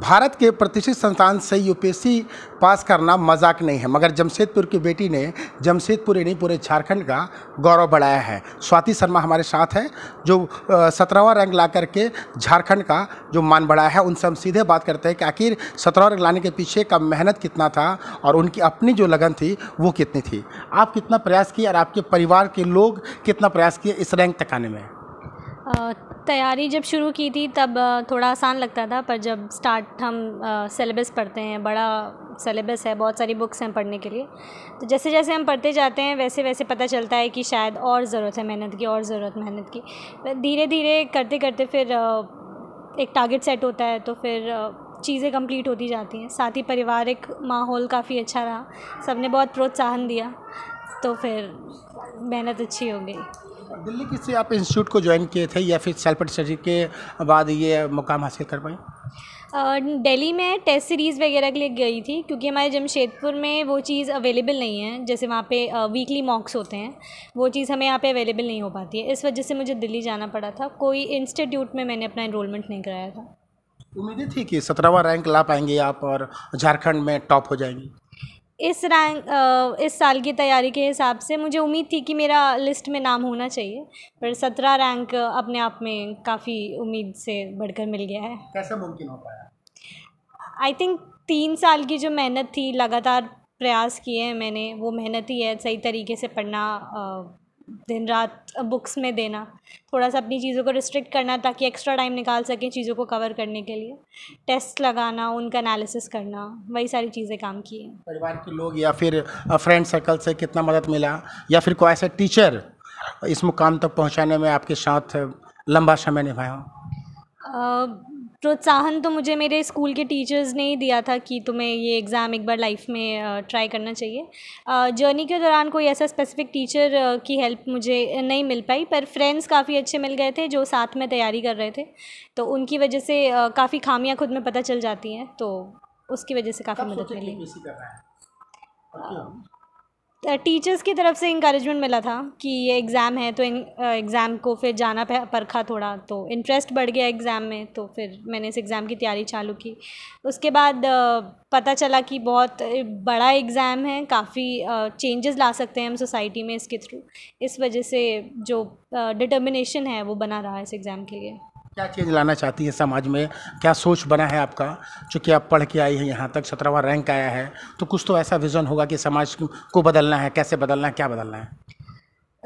भारत के प्रतिष्ठित संस्थान से यूपीएससी पास करना मजाक नहीं है मगर जमशेदपुर की बेटी ने जमशेदपुर यानी पूरे झारखंड का गौरव बढ़ाया है स्वाति शर्मा हमारे साथ हैं जो सत्रहवा रैंक ला करके झारखंड का जो मान बढ़ाया है उनसे हम सीधे बात करते हैं कि आखिर सत्रहवा रैंक लाने के पीछे का मेहनत कितना था और उनकी अपनी जो लगन थी वो कितनी थी आप कितना प्रयास किए और आपके परिवार के लोग कितना प्रयास किए इस रैंक तक आने में तैयारी जब शुरू की थी तब थोड़ा आसान लगता था पर जब स्टार्ट हम सिलेबस पढ़ते हैं बड़ा सिलेबस है बहुत सारी बुक्स हैं पढ़ने के लिए तो जैसे जैसे हम पढ़ते जाते हैं वैसे वैसे पता चलता है कि शायद और ज़रूरत है मेहनत की और ज़रूरत मेहनत की धीरे धीरे करते करते फिर एक टारगेट सेट होता है तो फिर चीज़ें कंप्लीट होती जाती हैं साथ ही पारिवारिक माहौल काफ़ी अच्छा रहा ने बहुत प्रोत्साहन दिया तो फिर मेहनत अच्छी हो गई दिल्ली किससे आप इंस्टीट्यूट को ज्वाइन किए थे या फिर सेल्फ स्टडी के बाद ये मुकाम हासिल कर पाई दिल्ली में टेस्ट सीरीज़ वगैरह के लिए गई थी क्योंकि हमारे जमशेदपुर में वो चीज़ अवेलेबल नहीं है जैसे वहाँ पे वीकली मॉक्स होते हैं वो चीज़ हमें यहाँ पे अवेलेबल नहीं हो पाती है इस वजह से मुझे दिल्ली जाना पड़ा था कोई इंस्टीट्यूट में मैंने अपना इनरोलमेंट नहीं कराया था उम्मीदें थी कि सत्रहवा रैंक ला पाएंगे आप और झारखंड में टॉप हो जाएंगी इस रैंक इस साल की तैयारी के हिसाब से मुझे उम्मीद थी कि मेरा लिस्ट में नाम होना चाहिए पर सत्रह रैंक अपने आप में काफ़ी उम्मीद से बढ़कर मिल गया है कैसे मुमकिन हो पाया आई थिंक तीन साल की जो मेहनत थी लगातार प्रयास किए हैं मैंने वो मेहनत ही है सही तरीके से पढ़ना दिन रात बुक्स में देना थोड़ा सा अपनी चीज़ों को रिस्ट्रिक्ट करना ताकि एक्स्ट्रा टाइम निकाल सकें चीज़ों को कवर करने के लिए टेस्ट लगाना उनका एनालिसिस करना वही सारी चीज़ें काम की हैं परिवार के लोग या फिर फ्रेंड सर्कल से कितना मदद मिला या फिर कोई ऐसा टीचर इस मुकाम तक पहुँचाने में आपके साथ लंबा समय निभाया प्रोत्साहन तो मुझे मेरे स्कूल के टीचर्स ने ही दिया था कि तुम्हें ये एग्ज़ाम एक बार लाइफ में ट्राई करना चाहिए जर्नी के दौरान कोई ऐसा स्पेसिफिक टीचर की हेल्प मुझे नहीं मिल पाई पर फ्रेंड्स काफ़ी अच्छे मिल गए थे जो साथ में तैयारी कर रहे थे तो उनकी वजह से काफ़ी खामियाँ खुद में पता चल जाती हैं तो उसकी वजह से काफ़ी मदद मिली टीचर्स की तरफ से इंक्रेजमेंट मिला था कि ये एग्ज़ाम है तो एग्ज़ाम को फिर जाना परखा थोड़ा तो इंटरेस्ट बढ़ गया एग्ज़ाम में तो फिर मैंने इस एग्ज़ाम की तैयारी चालू की उसके बाद पता चला कि बहुत बड़ा एग्ज़ाम है काफ़ी चेंजेस ला सकते हैं हम सोसाइटी में इसके थ्रू इस वजह से जो डिटर्मिनेशन है वो बना रहा है इस एग्ज़ाम के लिए क्या चेंज लाना चाहती हैं समाज में क्या सोच बना है आपका चूँकि आप पढ़ के आई हैं यहाँ तक सत्रहवा रैंक आया है तो कुछ तो ऐसा विज़न होगा कि समाज को बदलना है कैसे बदलना है क्या बदलना है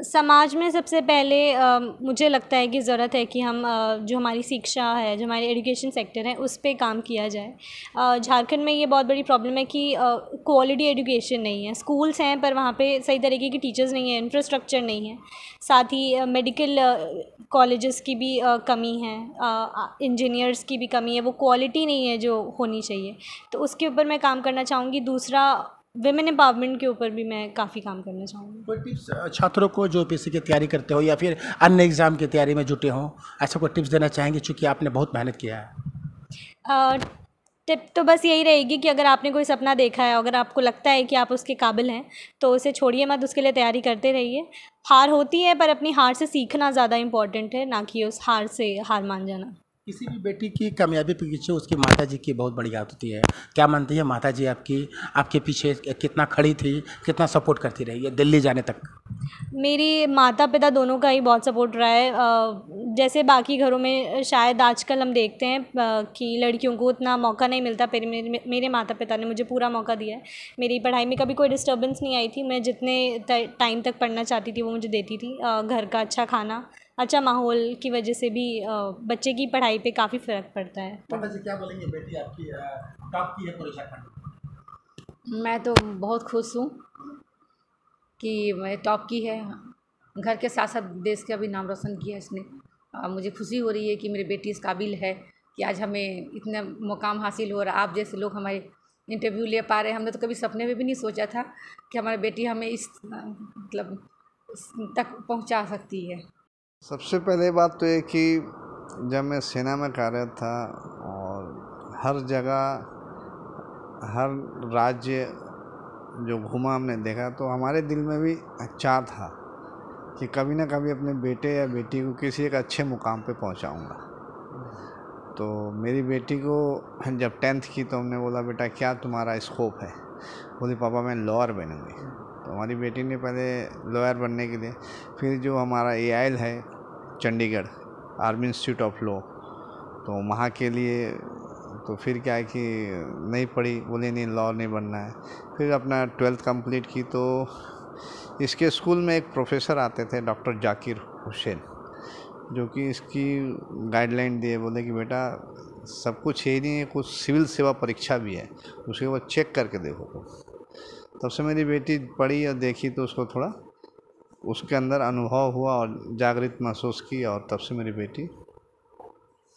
समाज में सबसे पहले आ, मुझे लगता है कि ज़रूरत है कि हम आ, जो हमारी शिक्षा है जो हमारी एजुकेशन सेक्टर है उस पर काम किया जाए झारखंड में ये बहुत बड़ी प्रॉब्लम है कि क्वालिटी एजुकेशन नहीं है स्कूल्स हैं पर वहाँ पे सही तरीके की टीचर्स नहीं है इंफ्रास्ट्रक्चर नहीं है साथ ही मेडिकल कॉलेजेस की भी आ, कमी है इंजीनियर्स की भी कमी है वो क्वालिटी नहीं है जो होनी चाहिए तो उसके ऊपर मैं काम करना चाहूँगी दूसरा वेमेन एम्पावरमेंट के ऊपर भी मैं काफ़ी काम करना चाहूँगी कोई टिप्स छात्रों को जो पी की तैयारी करते हो या फिर अन्य एग्ज़ाम की तैयारी में जुटे हों ऐसा कोई टिप्स देना चाहेंगे चूँकि आपने बहुत मेहनत किया है टिप तो बस यही रहेगी कि अगर आपने कोई सपना देखा है अगर आपको लगता है कि आप उसके काबिल हैं तो उसे छोड़िए मत उसके लिए तैयारी करते रहिए हार होती है पर अपनी हार से सीखना ज़्यादा इम्पॉर्टेंट है ना कि उस हार से हार मान जाना किसी भी बेटी की कामयाबी के पीछे उसकी माता जी की बहुत बड़ी याद होती है क्या मानती है माता जी आपकी आपके पीछे कितना खड़ी थी कितना सपोर्ट करती रही है दिल्ली जाने तक मेरी माता पिता दोनों का ही बहुत सपोर्ट रहा है जैसे बाकी घरों में शायद आजकल हम देखते हैं कि लड़कियों को उतना मौका नहीं मिलता फिर मेरे, मेरे माता पिता ने मुझे पूरा मौका दिया है मेरी पढ़ाई में कभी कोई डिस्टर्बेंस नहीं आई थी मैं जितने टाइम तक पढ़ना चाहती थी वो मुझे देती थी घर का अच्छा खाना अच्छा माहौल की वजह से भी बच्चे की पढ़ाई पे काफ़ी फ़र्क पड़ता है तो जी क्या बोलेंगे बेटी आपकी है पूरे मैं तो बहुत खुश हूँ कि मैं टॉप की है घर के साथ साथ देश का भी नाम रोशन किया इसने आ, मुझे खुशी हो रही है कि मेरी बेटी इस काबिल है कि आज हमें इतना मुकाम हासिल हो रहा आप जैसे लोग हमारे इंटरव्यू ले पा रहे हमने तो कभी सपने में भी नहीं सोचा था कि हमारी बेटी हमें इस मतलब तक पहुंचा सकती है सबसे पहले बात तो ये कि जब मैं सेना में कार्यरत था और हर जगह हर राज्य जो घूमा हमने देखा तो हमारे दिल में भी अच्छा था कि कभी ना कभी अपने बेटे या बेटी को किसी एक अच्छे मुकाम पे पहुंचाऊंगा तो मेरी बेटी को जब टेंथ की तो हमने बोला बेटा क्या तुम्हारा स्कोप है बोली पापा मैं लॉयर बनूंगी तो हमारी बेटी ने पहले लॉयर बनने के लिए फिर जो हमारा ए है Chandigarh army institute of law तो वहाँ के लिए तो फिर क्या है कि नहीं पढ़ी बोले नहीं लॉ नहीं बनना है फिर अपना ट्वेल्थ कंप्लीट की तो इसके स्कूल में एक प्रोफेसर आते थे डॉक्टर जाकिर हुसैन जो कि इसकी गाइडलाइन दिए बोले कि बेटा सब कुछ यही नहीं है कुछ सिविल सेवा परीक्षा भी है उसके बाद चेक करके देखो तो तब से मेरी बेटी पढ़ी और देखी तो उसको थोड़ा उसके अंदर अनुभव हुआ और जागृत महसूस की और तब से मेरी बेटी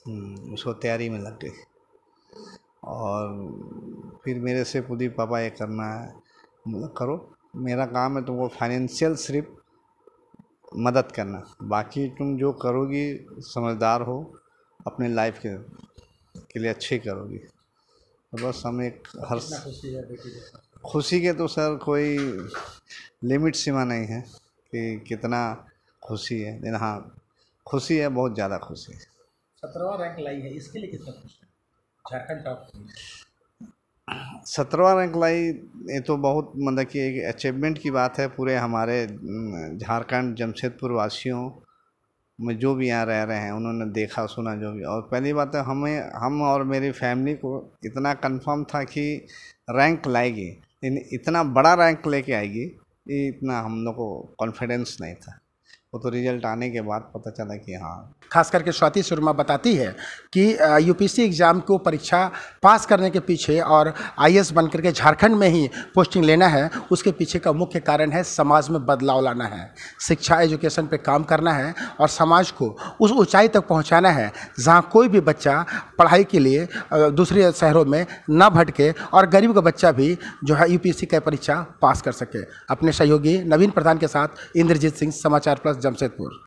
हम्म, उसको तैयारी में लग गई और फिर मेरे से पूरी पापा ये करना है मतलब करो मेरा काम है तुमको फाइनेंशियल सिर्फ मदद करना बाकी तुम जो करोगी समझदार हो अपने लाइफ के, के लिए अच्छी करोगी तो बस हम एक हर खुशी के तो सर कोई लिमिट सीमा नहीं है कि कितना खुशी है लेकिन हाँ खुशी है बहुत ज़्यादा खुशी है सत्रहवा रैंक लाई है इसके लिए कितना खुश है झारखंड टॉप सत्रहवा रैंक लाई ये तो बहुत मतलब कि एक अचीवमेंट की बात है पूरे हमारे झारखंड जमशेदपुर वासियों में जो भी यहाँ रह रहे हैं उन्होंने देखा सुना जो भी और पहली बात है तो हमें हम और मेरी फैमिली को इतना कंफर्म था कि रैंक लाएगी इन इतना बड़ा रैंक लेके आएगी ये इतना हम लोग को कॉन्फिडेंस नहीं था वो तो रिजल्ट आने के बाद पता चला कि हाँ खास करके स्वाति शर्मा बताती है कि यूपीसी एग्ज़ाम को परीक्षा पास करने के पीछे और आईएएस बनकर के झारखंड में ही पोस्टिंग लेना है उसके पीछे का मुख्य कारण है समाज में बदलाव लाना है शिक्षा एजुकेशन पे काम करना है और समाज को उस ऊंचाई तक पहुंचाना है जहाँ कोई भी बच्चा पढ़ाई के लिए दूसरे शहरों में न भटके और गरीब का बच्चा भी जो है यू का परीक्षा पास कर सके अपने सहयोगी नवीन प्रधान के साथ इंद्रजीत सिंह समाचार प्लस Jamsetpur